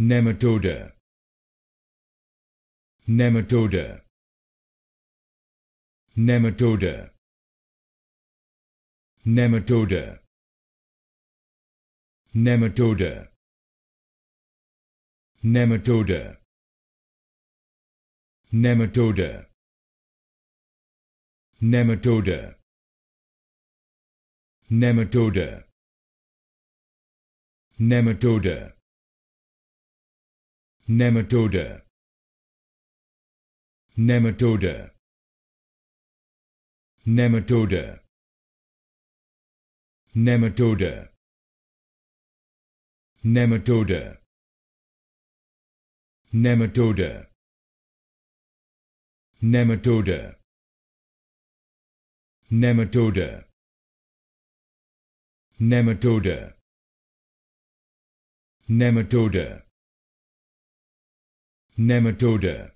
nematoda nematoda nematoda nematoda nematoda nematoda nematoda nematoda nematoda nematoda nematoda nematoda nematoda nematoda nematoda nematoda nematoda nematoda nematoda nematoda nematoda